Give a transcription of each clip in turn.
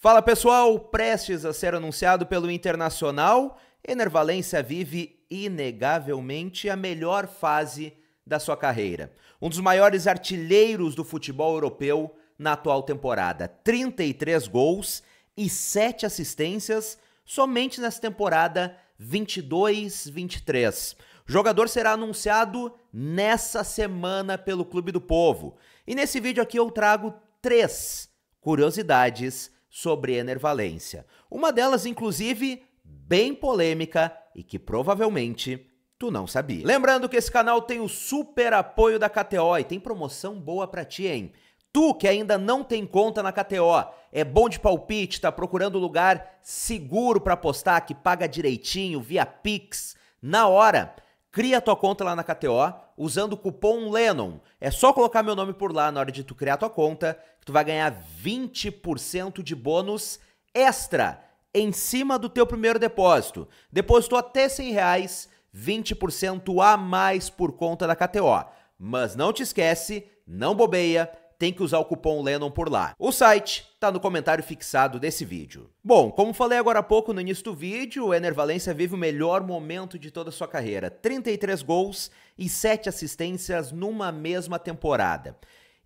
Fala pessoal, prestes a ser anunciado pelo Internacional, Enervalência vive inegavelmente a melhor fase da sua carreira. Um dos maiores artilheiros do futebol europeu na atual temporada. 33 gols e 7 assistências somente nessa temporada 22-23. O jogador será anunciado nessa semana pelo Clube do Povo. E nesse vídeo aqui eu trago três curiosidades sobre enervalência. Uma delas, inclusive, bem polêmica e que provavelmente tu não sabia. Lembrando que esse canal tem o super apoio da KTO e tem promoção boa pra ti, hein? Tu que ainda não tem conta na KTO, é bom de palpite, tá procurando lugar seguro para apostar que paga direitinho via Pix na hora. Cria tua conta lá na KTO usando o cupom LENNON. É só colocar meu nome por lá na hora de tu criar tua conta, que tu vai ganhar 20% de bônus extra em cima do teu primeiro depósito. Depositou até 100 reais, 20% a mais por conta da KTO. Mas não te esquece, não bobeia, tem que usar o cupom Lennon por lá. O site tá no comentário fixado desse vídeo. Bom, como falei agora há pouco no início do vídeo, o Ener Valencia vive o melhor momento de toda a sua carreira. 33 gols e 7 assistências numa mesma temporada.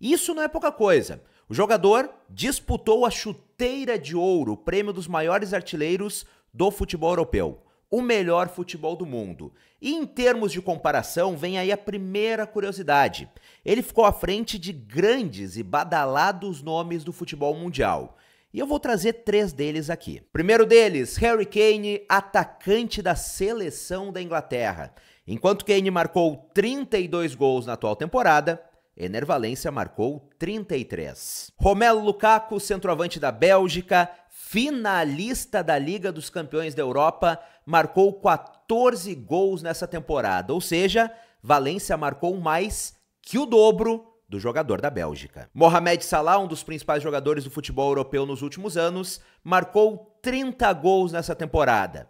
Isso não é pouca coisa. O jogador disputou a chuteira de ouro, o prêmio dos maiores artilheiros do futebol europeu o melhor futebol do mundo. E em termos de comparação, vem aí a primeira curiosidade. Ele ficou à frente de grandes e badalados nomes do futebol mundial. E eu vou trazer três deles aqui. Primeiro deles, Harry Kane, atacante da seleção da Inglaterra. Enquanto Kane marcou 32 gols na atual temporada, Enervalência marcou 33. Romelo Lukaku, centroavante da Bélgica, finalista da Liga dos Campeões da Europa, marcou 14 gols nessa temporada, ou seja, Valência marcou mais que o dobro do jogador da Bélgica. Mohamed Salah, um dos principais jogadores do futebol europeu nos últimos anos, marcou 30 gols nessa temporada,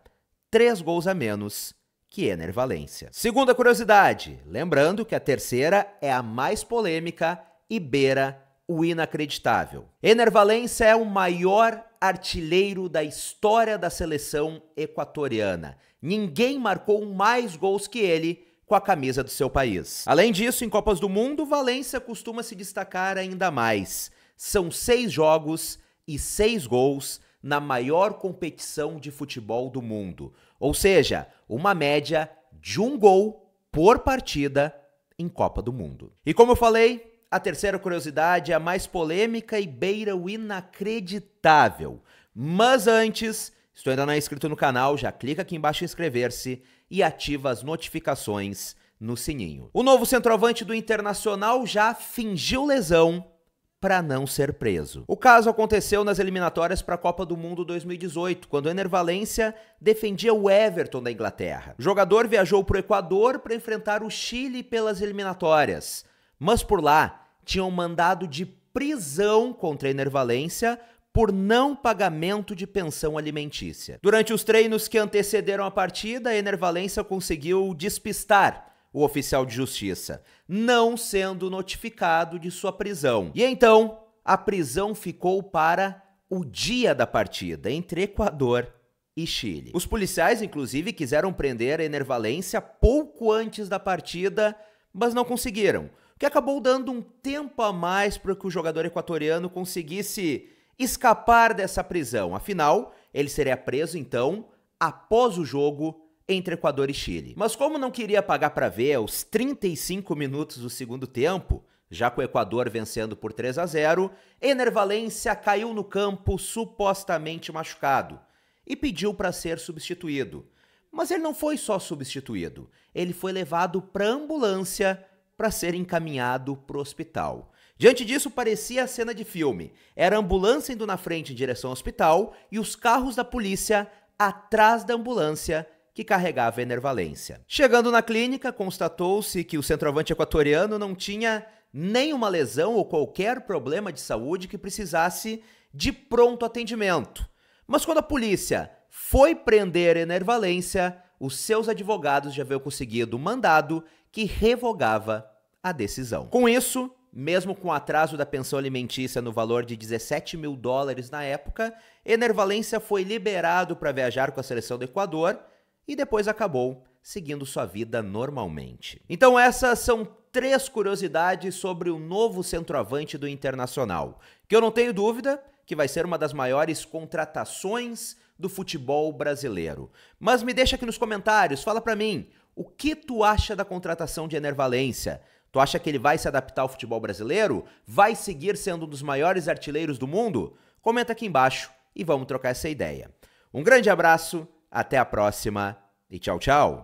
3 gols a menos que Ener é Valência. Segunda curiosidade, lembrando que a terceira é a mais polêmica e beira o inacreditável. Ener Valência é o maior artilheiro da história da seleção equatoriana. Ninguém marcou mais gols que ele com a camisa do seu país. Além disso, em Copas do Mundo, Valência costuma se destacar ainda mais. São seis jogos e seis gols na maior competição de futebol do mundo, ou seja, uma média de um gol por partida em Copa do Mundo. E como eu falei, a terceira curiosidade é a mais polêmica e beira o inacreditável. Mas antes, se tu ainda não é inscrito no canal, já clica aqui embaixo em inscrever-se e ativa as notificações no sininho. O novo centroavante do Internacional já fingiu lesão para não ser preso. O caso aconteceu nas eliminatórias para a Copa do Mundo 2018, quando Ener Valência defendia o Everton da Inglaterra. O jogador viajou para o Equador para enfrentar o Chile pelas eliminatórias, mas por lá tinham um mandado de prisão contra Ener Valência por não pagamento de pensão alimentícia. Durante os treinos que antecederam a partida, Ener Valência conseguiu despistar o oficial de justiça, não sendo notificado de sua prisão. E então, a prisão ficou para o dia da partida entre Equador e Chile. Os policiais, inclusive, quiseram prender a Enervalência pouco antes da partida, mas não conseguiram, o que acabou dando um tempo a mais para que o jogador equatoriano conseguisse escapar dessa prisão. Afinal, ele seria preso então após o jogo entre Equador e Chile. Mas como não queria pagar para ver aos 35 minutos do segundo tempo, já com o Equador vencendo por 3 a 0, Ener caiu no campo supostamente machucado e pediu para ser substituído. Mas ele não foi só substituído, ele foi levado para ambulância para ser encaminhado para o hospital. Diante disso, parecia a cena de filme. Era a ambulância indo na frente em direção ao hospital e os carros da polícia atrás da ambulância que carregava enervalência. Chegando na clínica, constatou-se que o centroavante equatoriano não tinha nenhuma lesão ou qualquer problema de saúde que precisasse de pronto atendimento. Mas quando a polícia foi prender Enervalência, os seus advogados já haviam conseguido o um mandado que revogava a decisão. Com isso, mesmo com o atraso da pensão alimentícia no valor de 17 mil dólares na época, Enervalência foi liberado para viajar com a seleção do Equador e depois acabou seguindo sua vida normalmente. Então, essas são três curiosidades sobre o novo centroavante do Internacional, que eu não tenho dúvida que vai ser uma das maiores contratações do futebol brasileiro. Mas me deixa aqui nos comentários, fala para mim, o que tu acha da contratação de Enervalência. Tu acha que ele vai se adaptar ao futebol brasileiro? Vai seguir sendo um dos maiores artilheiros do mundo? Comenta aqui embaixo e vamos trocar essa ideia. Um grande abraço até a próxima e tchau, tchau!